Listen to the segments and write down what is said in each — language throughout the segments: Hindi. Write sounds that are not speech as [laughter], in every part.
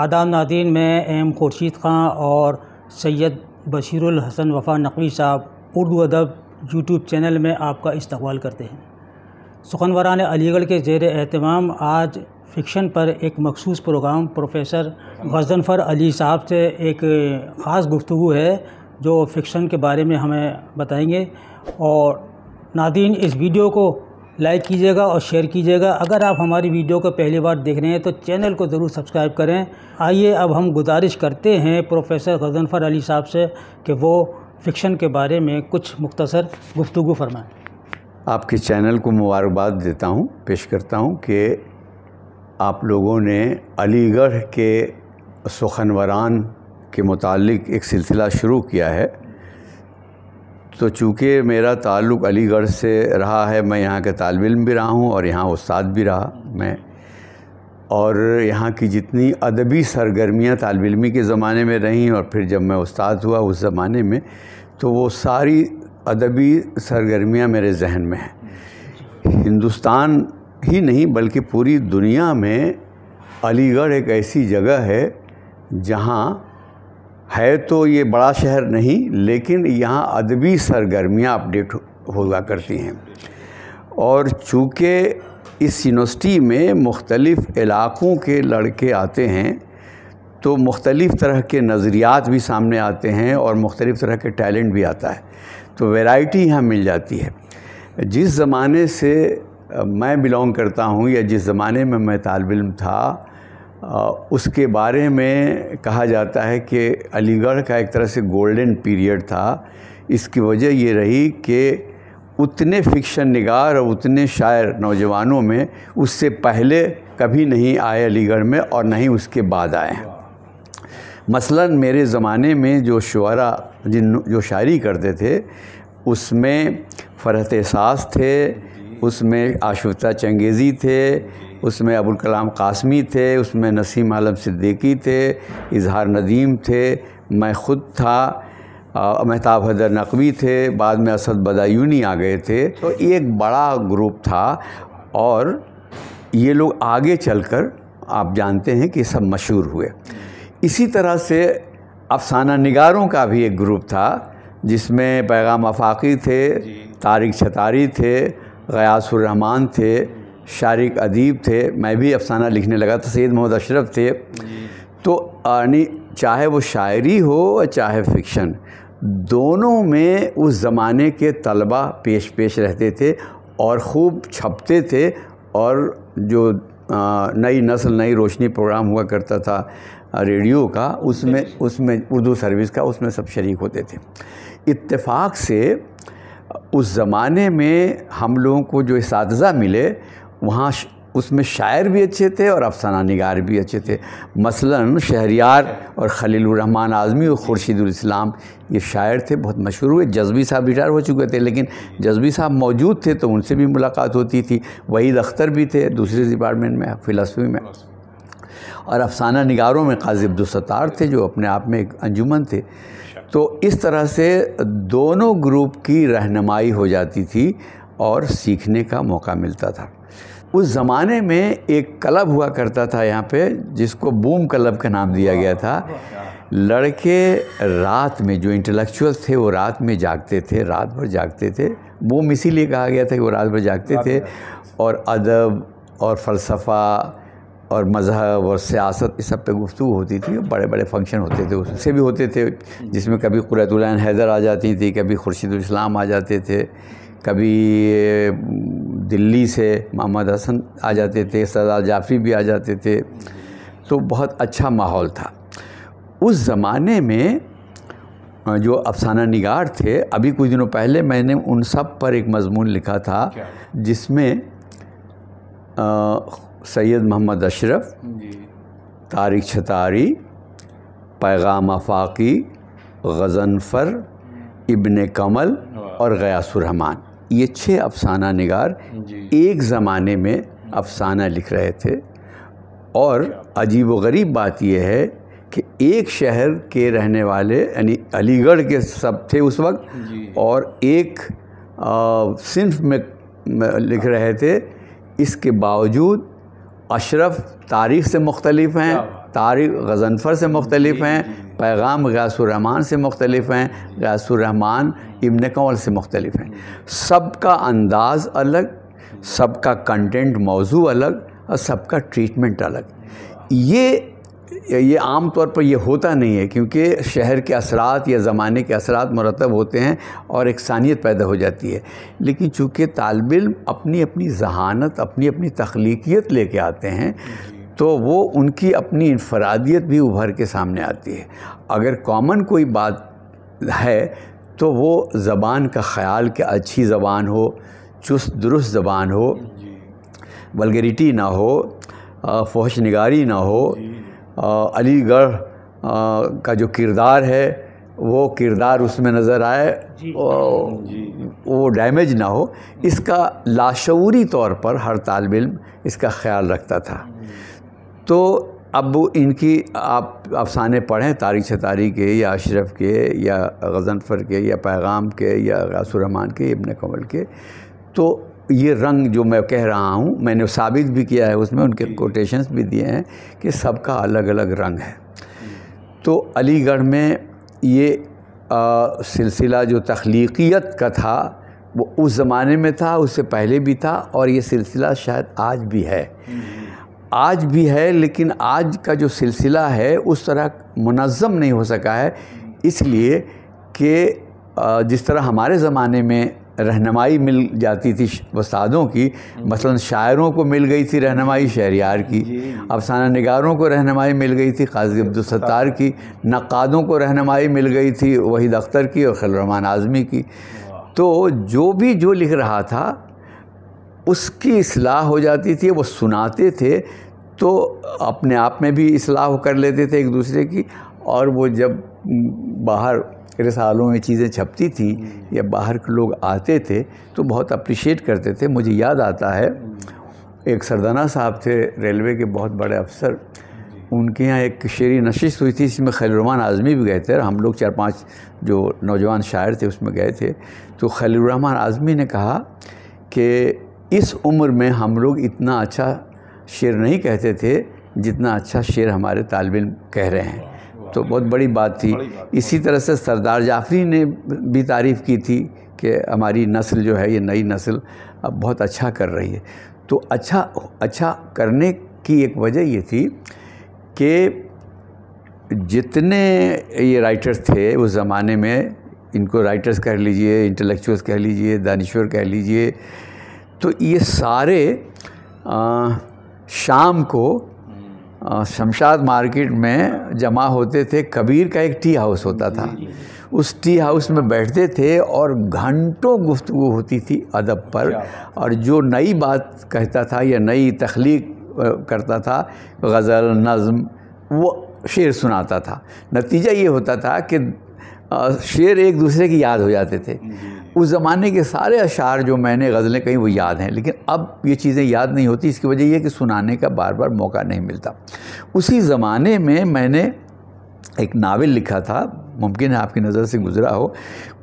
आदाब नादीन में एम खुर्शीद ख़ान और सैयद बशीरुल हसन वफ़ा नकवी साहब उर्दू अदब यूट्यूब चैनल में आपका इस्तकबाल करते हैं सुखनवरान अलीगढ़ के जेर अहतमाम आज फ़िक्शन पर एक मखसूस प्रोग्राम प्रोफेसर गजनफर अली साहब से एक ख़ास गुफ्तु है जो फ़िक्शन के बारे में हमें बताएंगे और नादीन इस वीडियो को लाइक कीजिएगा और शेयर कीजिएगा अगर आप हमारी वीडियो को पहली बार देख रहे हैं तो चैनल को ज़रूर सब्सक्राइब करें आइए अब हम गुजारिश करते हैं प्रोफेसर गजनफर अली साहब से कि वो फ़िक्शन के बारे में कुछ मुख्तसर गुफ्तु फरमाएँ आपके चैनल को मुबारकबाद देता हूँ पेश करता हूँ कि आप लोगों ने अलीगढ़ के सुखनवरान के मुतल एक सिलसिला शुरू किया है तो चूँकि मेरा ताल्लुक़ अलीगढ़ से रहा है मैं यहाँ के तालब इम भी रहा हूँ और यहाँ उस्ताद भी रहा मैं और यहाँ की जितनी अदबी सरगर्मियाँ तालब इलमी के ज़माने में रहीं और फिर जब मैं उस्ताद हुआ उस ज़माने में तो वो सारी अदबी सरगर्मियाँ मेरे जहन में हैं हिंदुस्तान ही नहीं बल्कि पूरी दुनिया में अलीगढ़ एक ऐसी जगह है जहाँ है तो ये बड़ा शहर नहीं लेकिन यहाँ अदबी सरगर्मियाँ अपडेट होगा करती हैं और चूँकि इस यूनिवर्सिटी में मुख्तलिफ़ इलाक़ों के लड़के आते हैं तो मुख्तलिफ़ तरह के नज़रियात भी सामने आते हैं और मुख्तलिफ़ तरह के टैलेंट भी आता है तो वैरायटी यहाँ मिल जाती है जिस ज़माने से मैं बिलोंग करता हूँ या जिस ज़माने में मैं तालब इम था उसके बारे में कहा जाता है कि अलीगढ़ का एक तरह से गोल्डन पीरियड था इसकी वजह ये रही कि उतने फिक्शन निगार और उतने शायर नौजवानों में उससे पहले कभी नहीं आए अलीगढ़ में और ना ही उसके बाद आए मसलन मेरे ज़माने में जो शुरा जिन जो शायरी करते थे उसमें फ़रहत एहसास थे उसमें आशुता चंगेज़ी थे उसमें अबुल कलाम कासमी थे उसमें नसीम आलम सिद्दीकी थे इजहार नदीम थे मैं ख़ुद था महताब हैदर नकवी थे बाद में असद बदायूनी आ गए थे तो एक बड़ा ग्रुप था और ये लोग आगे चलकर आप जानते हैं कि सब मशहूर हुए इसी तरह से अफसाना निगारों का भी एक ग्रुप था जिसमें पैगाम अफाकी थे तारिक छतारी थे गयासुर थे शारिक अदीब थे मैं भी अफसाना लिखने लगा था सैद मोहम्मद अशरफ थे तो यानी चाहे वो शायरी हो चाहे फ़िक्शन दोनों में उस ज़माने के तलबा पेश पेश रहते थे और खूब छपते थे और जो नई नस्ल नई रोशनी प्रोग्राम हुआ करता था रेडियो का उसमें उसमें उर्दू सर्विस का उसमें सब शरीक होते थे इत्तेफाक से उस ज़माने में हम लोगों को जो इस मिले वहाँ उसमें शायर भी अच्छे थे और अफसाना निगार भी अच्छे थे मसलन शहरियार और खलीलरहमान आज़मी और खुर्शीदुलस्लाम ये शायर थे बहुत मशहूर हुए जज्बी साहब रिटायर हो चुके थे लेकिन जज्बी साहब मौजूद थे तो उनसे भी मुलाकात होती थी वहीद अख्तर भी थे दूसरे डिपार्टमेंट में फ़िलासफ़ी में और अफसाना नगारों में काजी अब्दुलसतार थे जो अपने आप में एक अंजुमन थे तो इस तरह से दोनों ग्रुप की रहनमाई हो जाती थी और सीखने का मौका मिलता था उस ज़माने में एक क्लब हुआ करता था यहाँ पे जिसको बूम क्लब का नाम दिया गया था लड़के रात में जो इंटेलेक्चुअल थे वो रात में जागते थे रात भर जागते थे बूम इसीलिए कहा गया था कि वो रात भर जागते थे और अदब और फ़लसफ़ा और मज़हब और सियासत इस सब पे गुफ्तु होती थी बड़े बड़े फंक्शन होते थे उससे भी होते थे जिसमें कभी कुरतुल्न हैदर आ जाती थी कभी खुर्शीद इस्लाम आ जाते थे कभी दिल्ली से मोहम्मद हसन आ जाते थे सरदार जाफ़री भी आ जाते थे तो बहुत अच्छा माहौल था उस ज़माने में जो अफसाना निगार थे अभी कुछ दिनों पहले मैंने उन सब पर एक मजमून लिखा था जिसमें सैयद मोहम्मद अशरफ तारिक छतारी पैगाम अफाकी गज़नफ़र हम्म। इबन कमल और गयासुररहमान ये छः अफसाना नगार एक ज़माने में अफसाना लिख रहे थे और अच्छा। अजीब व गरीब बात यह है कि एक शहर के रहने वाले यानी अलीगढ़ के सब थे उस वक्त और एक सिंफ में लिख रहे थे इसके बावजूद अशरफ तारीख से मुख्तलिफ हैं तारीख गजनफर से मुख्तलिफ हैं पैगाम गयासुररहमान से मुख्तलिफ हैं गयासुररहमान इबन कंवल से मुख्तलिफ हैं सब का अंदाज़ अलग सब का कंटेंट मौजू अलग और सब का ट्रीटमेंट अलग ये ये आम तौर पर यह होता नहीं है क्योंकि शहर के असरात या ज़माने के असरात मरतब होते हैं और एकसानियत पैदा हो जाती है लेकिन चूँकि तालब इम अपनी अपनी जहानत अपनी अपनी तख्लीकियत लेके आते हैं तो वो उनकी अपनी इनफरादियत भी उभर के सामने आती है अगर कॉमन कोई बात है तो वो ज़बान का ख़्याल कि अच्छी ज़बान हो चुस्त दुरुस्त ज़बान हो वलगरिटी ना हो फहश नगारी ना हो अलीगढ़ का जो किरदार है वो किरदार उसमें नज़र आए वो डैमेज ना हो इसका लाशूरी तौर पर हर तालब इसका ख्याल रखता था तो अब इनकी आप अफसाने पढ़ें तारीख से तारीख के या अशरफ के या गज़नफर के या पैगाम के या गयासरहमान के इबन कमल के तो ये रंग जो मैं कह रहा हूँ मैंने साबित भी किया है उसमें उनके कोटेशंस भी दिए हैं कि सबका अलग अलग रंग है तो अलीगढ़ में ये सिलसिला जो तख्लीकियत का था वो उस ज़माने में था उससे पहले भी था और ये सिलसिला शायद आज भी है हम्म। आज भी है लेकिन आज का जो सिलसिला है उस तरह मुनज़म नहीं हो सका है इसलिए कि जिस तरह हमारे ज़माने में रहनमाई मिल जाती थी वसादों की हम्म। मसलन शायरों को मिल गई थी रहनमाई शहरियार की अफसाना नगारों को रहनमाई मिल गई थी काजी अब्दुलस्तार की नक़ादों को रहनमाई मिल गई थी वहीद अख्तर की और खलरहमान आज़मी की तो जो भी जो लिख रहा था उसकी असलाह हो जाती थी वो सुनाते थे तो अपने आप में भी असलाह कर लेते थे एक दूसरे की और वो जब बाहर रिसालों में चीज़ें छपती थी हम्म। या बाहर के लोग आते थे तो बहुत अप्रिशिएट करते थे मुझे याद आता है हम्म। एक सरदाना साहब थे रेलवे के बहुत बड़े अफसर उनके यहाँ एक शेरी नशिश हुई थी इसमें खैलरहमान आज़मी भी गए थे हम लोग चार पांच जो नौजवान शायर थे उसमें गए थे तो खैलरहमान आज़मी ने कहा कि इस उम्र में हम लोग इतना अच्छा शेर नहीं कहते थे जितना अच्छा शेर हमारे तालब कह रहे हैं तो बहुत बड़ी बात थी इसी तरह से सरदार जाफरी ने भी तारीफ़ की थी कि हमारी नस्ल जो है ये नई नस्ल अब बहुत अच्छा कर रही है तो अच्छा अच्छा करने की एक वजह ये थी कि जितने ये राइटर्स थे उस ज़माने में इनको राइटर्स कह लीजिए इंटेलेक्चुअल्स कह लीजिए दानश्वर कह लीजिए तो ये सारे आ, शाम को हम्म। शमशाद मार्केट में जमा होते थे कबीर का एक टी हाउस होता था उस टी हाउस में बैठते थे और घंटों गुफ्तु होती थी अदब पर और जो नई बात कहता था या नई तख्लीक करता था गज़ल नज़म वो शेर सुनाता था नतीजा ये होता था कि शेर एक दूसरे की याद हो जाते थे उस ज़माने के सारे अशार जो मैंने गज़लें कहीं वो याद हैं लेकिन अब ये चीज़ें याद नहीं होती इसकी वजह यह कि सुनाने का बार बार मौका नहीं मिलता उसी ज़माने में मैंने एक नावल लिखा था मुमकिन है आपकी नज़र से गुज़रा हो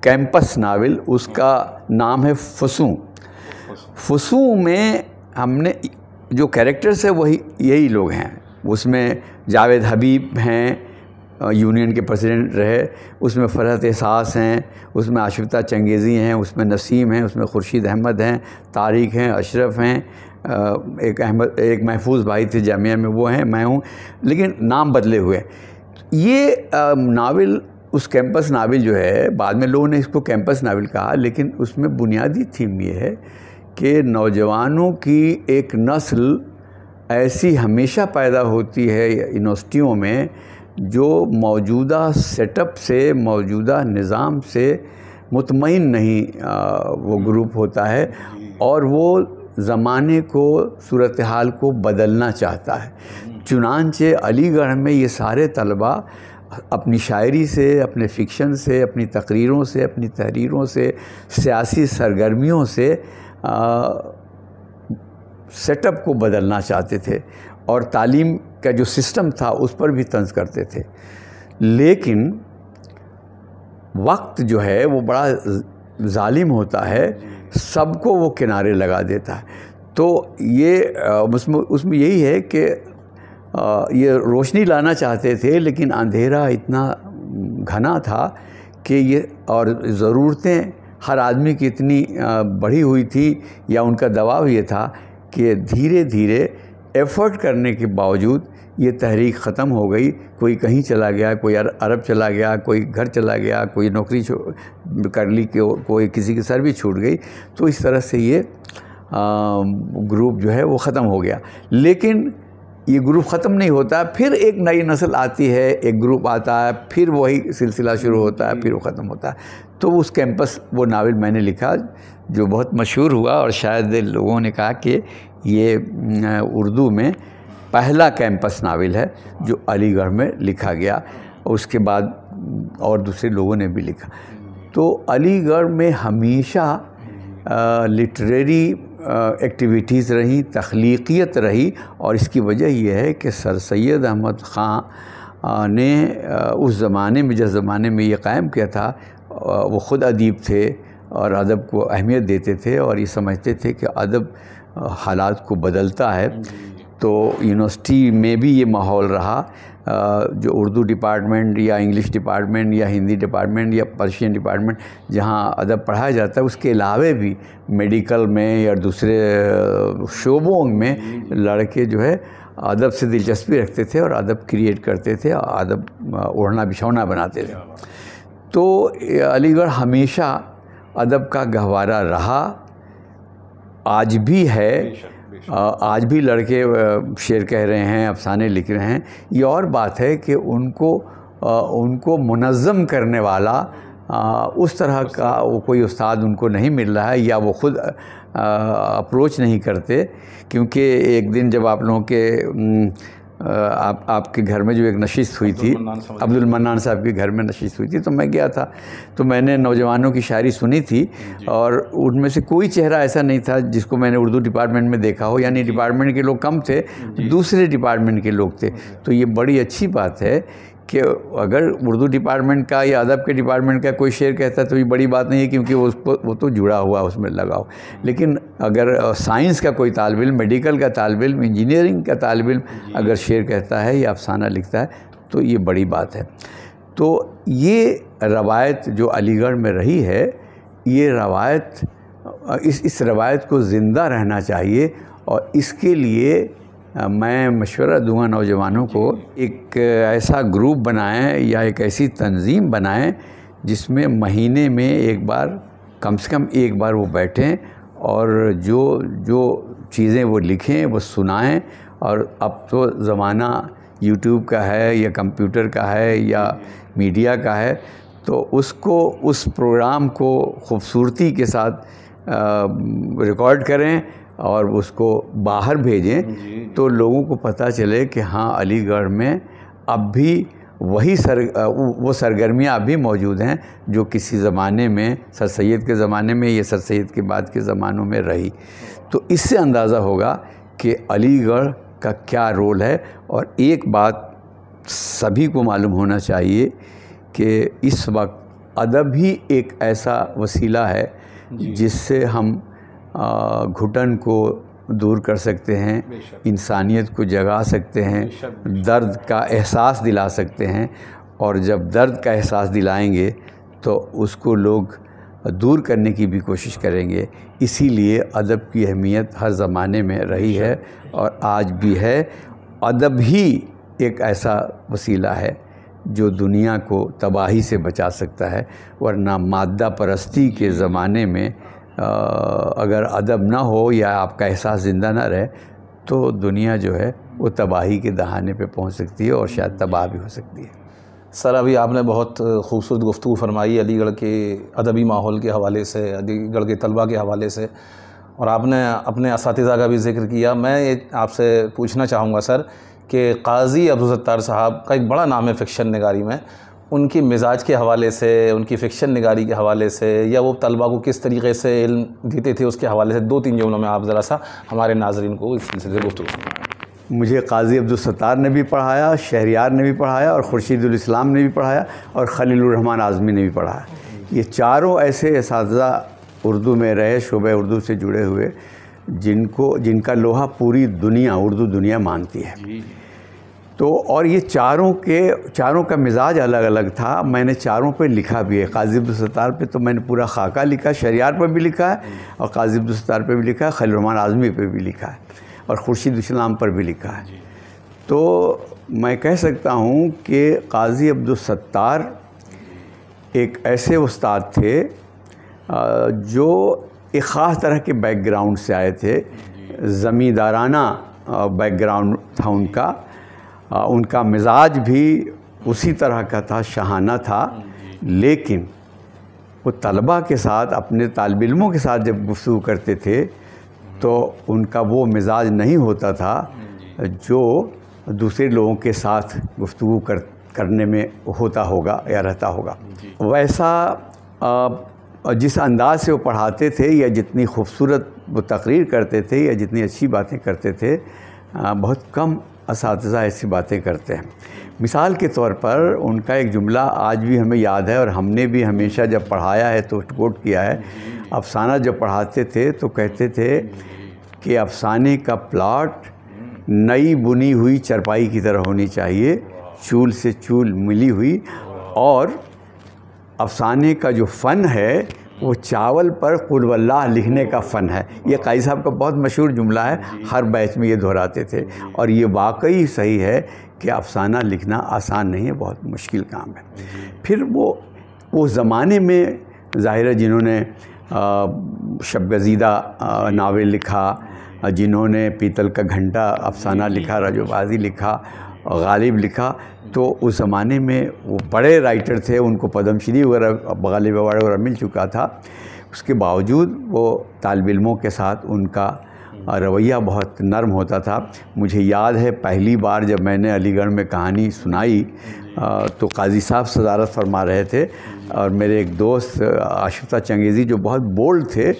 कैंपस नावल उसका नाम है फसू फसू में हमने जो कैरेक्टर्स है वही यही लोग हैं उसमें जावेद हबीब हैं यूनियन के प्रेसिडेंट रहे उसमें फ़रहत एहसास हैं उसमें आशिफ़ा चंगेज़ी हैं उसमें नसीम हैं उसमें खुर्शीद अहमद हैं तारिक हैं अशरफ हैं एक अहमद एक महफूज भाई थे जामिया में वो हैं मैं हूँ लेकिन नाम बदले हुए ये नावल उस कैंपस नावल जो है बाद में लोगों ने इसको कैंपस नावल कहा लेकिन उसमें बुनियादी थीम ये है कि नौजवानों की एक नस्ल ऐसी हमेशा पैदा होती है यूनिवर्सिटियों में जो मौजूदा सेटअप से मौजूदा निज़ाम से मुतमिन नहीं आ, वो हम्म। ग्रुप होता है और वो ज़माने को सूरत हाल को बदलना चाहता है हम्म। चुनानचे अलीगढ़ में ये सारे तलबा अपनी शायरी से अपने फ़िक्शन से अपनी तकरीरों से अपनी तहरीरों से सियासी सरगर्मियों से सेटअप को बदलना चाहते थे और तालीम का जो सिस्टम था उस पर भी तंज करते थे लेकिन वक्त जो है वो बड़ा जालिम होता है सबको वो किनारे लगा देता है तो ये उसमें उसमें यही है कि ये रोशनी लाना चाहते थे लेकिन अंधेरा इतना घना था कि ये और ज़रूरतें हर आदमी की इतनी बढ़ी हुई थी या उनका दबाव ये था कि धीरे धीरे एफ़र्ट करने के बावजूद ये तहरीक ख़त्म हो गई कोई कहीं चला गया कोई अरब चला गया कोई घर चला गया कोई नौकरी कर ली कोई किसी की सर्विस छूट गई तो इस तरह से ये ग्रुप जो है वो ख़त्म हो गया लेकिन ये ग्रुप ख़त्म नहीं होता फिर एक नई नस्ल आती है एक ग्रुप आता है फिर वही सिलसिला शुरू हम्म, होता है फिर वो ख़त्म होता है तो उस कैंपस वो नावल मैंने लिखा जो बहुत मशहूर हुआ और शायद लोगों ने कहा कि ये उर्दू में पहला कैंपस नावल है जो अलीगढ़ में लिखा गया उसके बाद और दूसरे लोगों ने भी लिखा तो अलीगढ़ में हमेशा लिटरेरी एक्टिविटीज़ रही तख्लीकियत रही और इसकी वजह यह है कि सर सैद अहमद ख़ान ने उस ज़माने में जिस ज़माने में ये कायम किया था वो ख़ुद अदीब थे और अदब को अहमियत देते थे और ये समझते थे कि अदब हालात को बदलता है तो यूनिवर्सिटी में भी ये माहौल रहा जो उर्दू डिपार्टमेंट या इंग्लिश डिपार्टमेंट या हिंदी डिपार्टमेंट या पर्शियन डिपार्टमेंट जहाँ अदब पढ़ाया जाता है उसके अलावे भी मेडिकल में या दूसरे शोबों में लड़के जो है अदब से दिलचस्पी रखते थे और अदब क्रिएट करते थे अदब ओढ़ना बिछौना बनाते थे तो अलीगढ़ हमेशा अदब का गहवारा रहा आज भी है आज भी लड़के शेर कह रहे हैं अफसाने लिख रहे हैं ये और बात है कि उनको उनको मुनज़म करने वाला उस तरह का वो कोई उस्ताद उनको नहीं मिल रहा है या वो ख़ुद अप्रोच नहीं करते क्योंकि एक दिन जब आप लोगों के आप आपके घर में जो एक नशिस्त हुई थी अब्दुल मन्नान साहब के घर में नशिस्त हुई थी तो मैं गया था तो मैंने नौजवानों की शायरी सुनी थी और उनमें से कोई चेहरा ऐसा नहीं था जिसको मैंने उर्दू डिपार्टमेंट में देखा हो यानी डिपार्टमेंट के लोग कम थे दूसरे डिपार्टमेंट के लोग थे तो ये बड़ी अच्छी बात है कि अगर उर्दू डिपार्टमेंट का या अदब के डिपार्टमेंट का कोई शेर कहता है तो ये बड़ी बात नहीं है क्योंकि वो उसको वो तो जुड़ा हुआ उसमें लगाव लेकिन अगर साइंस का कोई तालब इम मेडिकल का तालब इम इंजीनियरिंग का तालब इम अगर शेर कहता है या अफसाना लिखता है तो ये बड़ी बात है तो ये रवायत जो अलीगढ़ में रही है ये रवायत इस इस रवायत को ज़िंदा रहना चाहिए और इसके लिए मैं मशवरा दूंगा नौजवानों को एक ऐसा ग्रुप बनाएं या एक ऐसी तंजीम बनाएं जिसमें महीने में एक बार कम से कम एक बार वो बैठें और जो जो चीज़ें वो लिखें वो सुनाएं और अब तो ज़माना यूट्यूब का है या कंप्यूटर का है या मीडिया का है तो उसको उस प्रोग्राम को खूबसूरती के साथ रिकॉर्ड करें और उसको बाहर भेजें तो लोगों को पता चले कि हाँ अलीगढ़ में अब भी वही सर वो सरगर्मियाँ अभी मौजूद हैं जो किसी ज़माने में सर सैद के ज़माने में या सर सैद के बाद के ज़मानों में रही तो इससे अंदाज़ा होगा कि अलीगढ़ का क्या रोल है और एक बात सभी को मालूम होना चाहिए कि इस वक्त अदब ही एक ऐसा वसीला है जिससे हम घुटन को दूर कर सकते हैं इंसानियत को जगा सकते हैं दर्द का एहसास दिला सकते हैं और जब दर्द का एहसास दिलाएंगे तो उसको लोग दूर करने की भी कोशिश करेंगे इसीलिए अदब की अहमियत हर ज़माने में रही है और आज भी है अदब ही एक ऐसा वसीला है जो दुनिया को तबाही से बचा सकता है वरना मादा परस्ती के ज़माने में अगर अदब ना हो या आपका एहसास ज़िंदा ना रहे तो दुनिया जो है वो तबाही के दहाने पे पहुंच सकती है और शायद तबाह भी हो सकती है सर अभी आपने बहुत खूबसूरत गुफ्तु फरमाई अलीगढ़ के अदबी माहौल के हवाले से अलीगढ़ के तलबा के हवाले से और आपने अपने इस का भी जिक्र किया मैं ये आपसे पूछना चाहूँगा सर कि काजी अब्दुलसत्तार साहब का एक बड़ा नाम है फ़िक्शन नगारी में उनकी मिजाज के हवाले से उनकी फ़िक्शन निगारी के हवाले से या वो तलबा को किस तरीके से इल्म देते थे उसके हवाले से दो तीन जुमलों में आप ज़रा सा हमारे नाजरन को इस सिलसिले गुफ्तु मुझे काजी सत्तार ने भी पढ़ाया शहरियार ने भी पढ़ाया और खुर्शीदुलस्लाम ने भी पढ़ाया और खलीलरहमान आज़मी ने भी पढ़ाया ये चारों ऐसे इस उर्दू में रहे शुब उर्दू से जुड़े हुए जिनको जिनका लोहा पूरी दुनिया उर्दू दुनिया मानती है तो और ये चारों के चारों का मिजाज अलग अलग था मैंने चारों पे लिखा भी है काजिबुलस्तार पे तो मैंने पूरा खाका लिखा शरियार पर भी लिखा है और काजिबुलस्तार पे भी लिखा है खलरमान आज़मी पे भी लिखा है और खुर्शीद इस्लाम पर भी लिखा है तो मैं कह सकता हूँ कि काजी अब्दुलस्तार एक ऐसे उस्ताद थे जो एक ख़ास तरह के बैकग्राउंड से आए थे ज़मींदाराना बैकग्राउंड था उनका आ, उनका मिजाज भी उसी तरह का था शहाना था लेकिन वो तलबा के साथ अपने तालब इलमों के साथ जब गुफ्तु करते थे तो उनका वो मिजाज नहीं होता था जो दूसरे लोगों के साथ गुफ्तु कर करने में होता होगा या रहता होगा वैसा आ, जिस अंदाज से वो पढ़ाते थे या जितनी खूबसूरत वो तकरीर करते थे या जितनी अच्छी बातें करते थे आ, बहुत कम इस ऐसी बातें करते हैं मिसाल के तौर पर उनका एक जुमला आज भी हमें याद है और हमने भी हमेशा जब पढ़ाया है तो कोट किया है अफसाना जब पढ़ाते थे तो कहते थे कि अफसाने का प्लाट नई बुनी हुई चरपाई की तरह होनी चाहिए चूल से चूल मिली हुई और अफसाने का जो फ़न है वो चावल पर कुलवल्लाह लिखने का फ़न है ये काई साहब का बहुत मशहूर जुमला है हर बैच में ये दोहराते थे और ये वाकई सही है कि अफसाना लिखना आसान नहीं है बहुत मुश्किल काम है फिर वो वो ज़माने में ज़ाहिर जिन्होंने शब गजीदा नावल लिखा जिन्होंने पीतल का घंटा अफसाना लिखा रजोबाजी लिखा गालिब लिखा तो उस ज़माने में वो बड़े राइटर थे उनको पद्मश्री वगैरह गालिब अवार्ड वगैरह मिल चुका था उसके बावजूद वो तालब इलमों के साथ उनका रवैया बहुत नर्म होता था मुझे याद है पहली बार जब मैंने अलीगढ़ में कहानी सुनाई तो काजी साहब सदारत फरमा रहे थे और मेरे एक दोस्त आशुता चंगेज़ी जो बहुत बोल्ड थे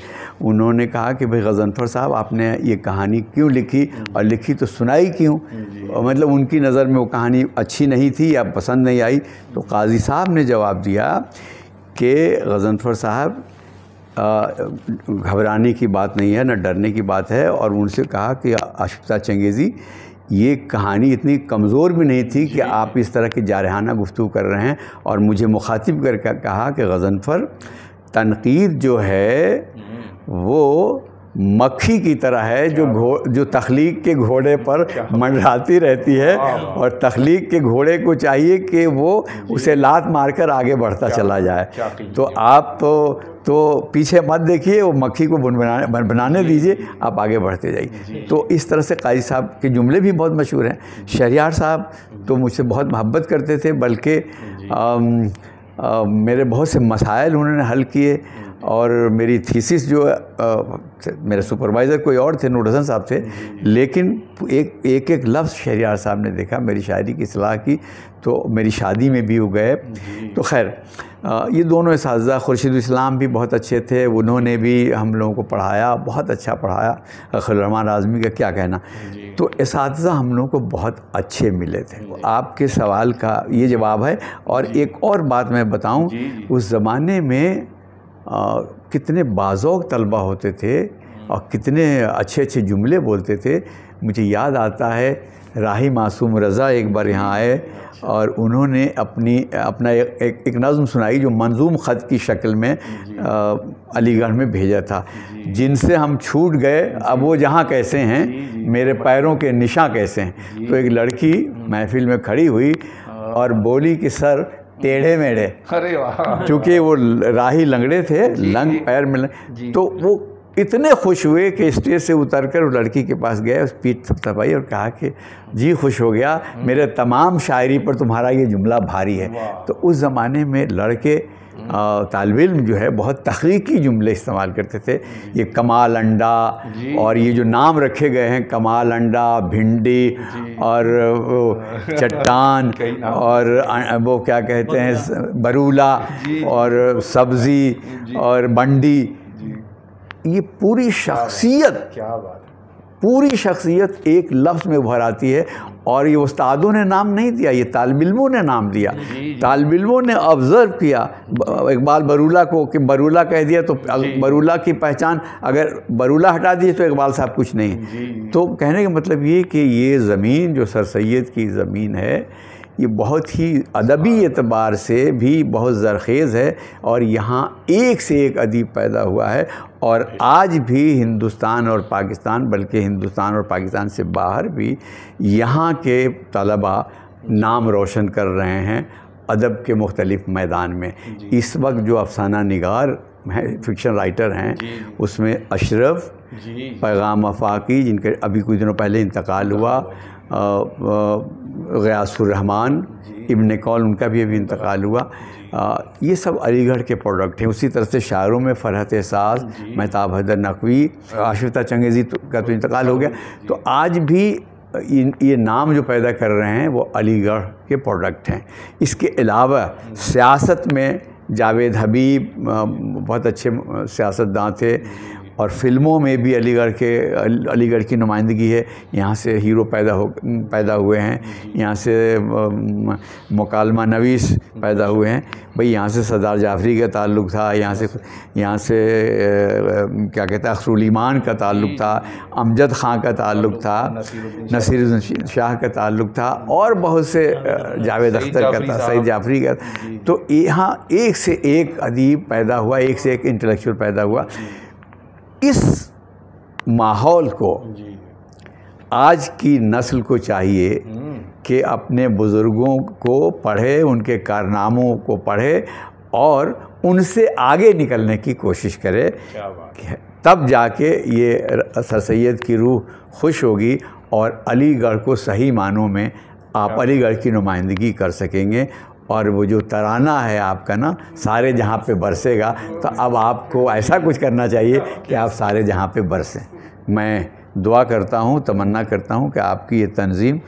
उन्होंने कहा कि भाई गजनफर साहब आपने ये कहानी क्यों लिखी और लिखी तो सुनाई क्यों मतलब उनकी नज़र में वो कहानी अच्छी नहीं थी या पसंद नहीं आई तो काजी साहब ने जवाब दिया कि गजनफर साहब घबराने की बात नहीं है ना डरने की बात है और उनसे कहा कि आशुता चंगेज़ी ये कहानी इतनी कमज़ोर भी नहीं थी कि आप इस तरह की जारहाना गुफ्तु कर रहे हैं और मुझे मुखातिब कर कहा कि गज़नफर तनकीद जो है हम्म। वो मक्खी की तरह है जो घो जो तख्लीक के घोड़े पर मंडराती रहती है और तख्लीक के घोड़े को चाहिए कि वो उसे लात मारकर आगे बढ़ता चला जाए तो आप तो तो पीछे मत देखिए वो मक्खी को बुन बनाने बनाने दीजिए आप आगे बढ़ते जाइए तो इस तरह से काजी साहब के जुमले भी बहुत मशहूर हैं शहरियार साहब तो मुझसे बहुत मोहब्बत करते थे बल्कि मेरे बहुत से मसाइल उन्होंने हल किए और मेरी थीसिस जो आ, मेरे सुपरवाइज़र कोई और थे नूरहसन साहब थे लेकिन एक एक एक लफ्ज़ शहरियार साहब ने देखा मेरी शायरी की सलाह की तो मेरी शादी में भी वो गए तो खैर ये दोनों इस खुर्शीद इस्लाम भी बहुत अच्छे थे उन्होंने भी हम लोगों को पढ़ाया बहुत अच्छा पढ़ाया खलरहमान आज़मी का क्या कहना तो इस हम लोगों को बहुत अच्छे मिले थे आपके सवाल का ये जवाब है और एक और बात मैं बताऊँ उस ज़माने में आ, कितने बाजोक तलबा होते थे और कितने अच्छे अच्छे जुमले बोलते थे मुझे याद आता है राही मासूम रज़ा एक बार यहाँ आए और उन्होंने अपनी अपना एक, एक, एक नज़म सुनाई जो मंजूम ख़त की शक्ल में अलीगढ़ में भेजा था जिनसे हम छूट गए अब वो जहाँ कैसे हैं मेरे पैरों के निशा कैसे हैं तो एक लड़की हम्म। महफिल में खड़ी हुई हाँ। और बोली कि सर टेढ़े मेढ़े अरे वाह चूँकि वो राही लंगड़े थे लंग पैर में तो वो इतने खुश हुए कि स्टेज से उतर कर वो लड़की के पास गए उस पीठ थपथपाई और कहा कि जी खुश हो गया हम्म। मेरे तमाम शायरी पर तुम्हारा ये जुमला भारी है तो उस ज़माने में लड़के तालब इम जो है बहुत तख्लीकी जुमले इस्तेमाल करते थे ये कमाल अंडा और ये जो नाम रखे गए हैं कमाल अंडा भिंडी और चट्टान [laughs] और वो क्या कहते हैं बरूला और सब्ज़ी और बंडी ये पूरी शख्सियत क्या बात पूरी शख्सियत एक लफ्ज़ में उभर आती है और ये उस्तादों ने नाम नहीं दिया ये तालबिलों ने नाम दिया तालबिलों ने ऑब्ज़र्व किया इकबाल बरूला को कि बरूला कह दिया तो बरूला की पहचान अगर बरूला हटा दिए तो इकबाल साहब कुछ नहीं तो कहने का मतलब ये कि ये ज़मीन जो सर सैद की ज़मीन है ये बहुत ही अदबी एतबार से भी बहुत ज़रखेज़ है और यहाँ एक से एक अदीब पैदा हुआ है और आज भी हिंदुस्तान और पाकिस्तान बल्कि हिंदुस्तान और पाकिस्तान से बाहर भी यहाँ के तलबा नाम रोशन कर रहे हैं अदब के मुख्तलिफ मैदान में इस वक्त जो अफसाना निगार हैं फिक्शन राइटर हैं उसमें अशरफ पैगाम अफाकी जिनके अभी कुछ दिनों पहले इंतकाल हुआ गयासुररहमान इबन कौल उनका भी अभी इंतकाल हुआ आ, ये सब अलीगढ़ के प्रोडक्ट हैं उसी तरह से शायरों में फ़रहत एहसास महताब हैदर नकवी आशिफता चंगेज़ी तो, का तो इंतकाल हो गया तो आज भी ये नाम जो पैदा कर रहे हैं वो अलीगढ़ के प्रोडक्ट हैं इसके अलावा सियासत में जावेद हबीब बहुत अच्छे सियासतदान थे और फिल्मों में भी अलीगढ़ के अलीगढ़ की नुमाइंदगी है यहाँ से हीरो पैदा हो पैदा हुए हैं यहाँ से मकालमा नवीस पैदा हुए हैं भाई यहाँ से सरदार जाफरी का ताल्लुक़ था यहाँ से यहाँ से क्या कहते हैं अखरुलीमान का ताल्लुक़ था अमजद खां का ताल्लुक़ था नसीरुद्दीन शाह का ताल्लुक़ था और बहुत से जावेद अख्तर का था सईद जाफरी का तो यहाँ एक से एक अदीब पैदा हुआ एक से एक इंटेलेक्चुअल पैदा हुआ इस माहौल को आज की नस्ल को चाहिए हम्म। कि अपने बुज़ुर्गों को पढ़े उनके कारनामों को पढ़े और उनसे आगे निकलने की कोशिश करे तब जाके ये सर सैद की रूह खुश होगी और अलीगढ़ को सही मानों में आप अलीगढ़ की नुमाइंदगी कर सकेंगे और वो जो तराना है आपका ना सारे जहाँ पे बरसेगा तो अब आपको ऐसा कुछ करना चाहिए कि आप सारे जहाँ पे बरसें मैं दुआ करता हूँ तमन्ना करता हूँ कि आपकी ये तंजीम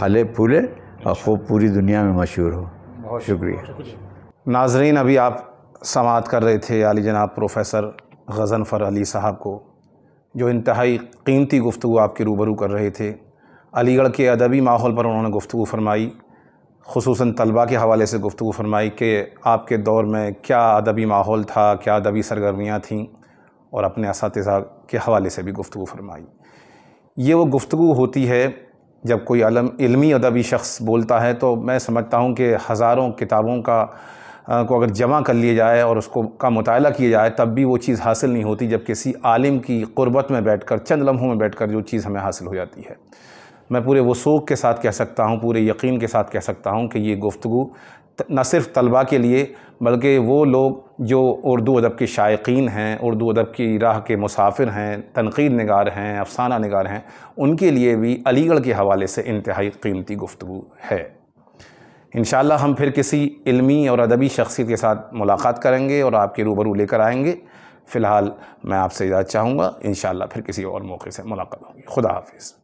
फले फूले और खूब पूरी दुनिया में मशहूर हो बहुत शुक्रिया नाजरीन अभी आप समात कर रहे थे अली जनाब प्रोफेसर गज़नफ़र अली साहब को जो इंतहाई कीमती गुफ्तु आपके रूबरू कर रहे थे अलीगढ़ के अदबी माहौल पर उन्होंने गुफ्तु फरमाई खसूस तलबा के हवाले से गुफ्तु फरमाई कि आपके दौर में क्या अदबी माहौल था क्या अदबी सरगर्मियाँ थीं और अपने इस के हवाले से भी गुफ्तु फरमाई ये वो गुफ्तु होती है जब कोई अलम इल्मी अदबी शख्स बोलता है तो मैं समझता हूँ कि हज़ारों किताबों का आ, को अगर जमा कर लिया जाए और उसको का मुताल किया जाए तब भी वो चीज़ हासिल नहीं होती जब किसी आलिम की क़ुरबत में बैठ कर चंद लम्हों में बैठ कर जो चीज़ हमें हासिल हो जाती है मैं पूरे वसूक के साथ कह सकता हूँ पूरे यकीन के साथ कह सकता हूँ कि ये गुफ्तु न सिर्फ तलबा के लिए बल्कि वो लोग जो उर्दू अदब के शायकीन हैं उर्दू अदब की राह के मुसाफिर हैं तनकीद नगार हैं अफसाना नगार हैं उनके लिए भी अलीगढ़ के हवाले से इंतहाई कीमती गुफ्तु है इन हम फिर किसी इलमी और अदबी शख्सियत के साथ मुलाकात करेंगे और आपके रूबरू लेकर आएँगे फ़िलहाल मैं आपसे याद चाहूँगा इन फिर किसी और मौके से मुलाकात होगी खुदा हाफिज़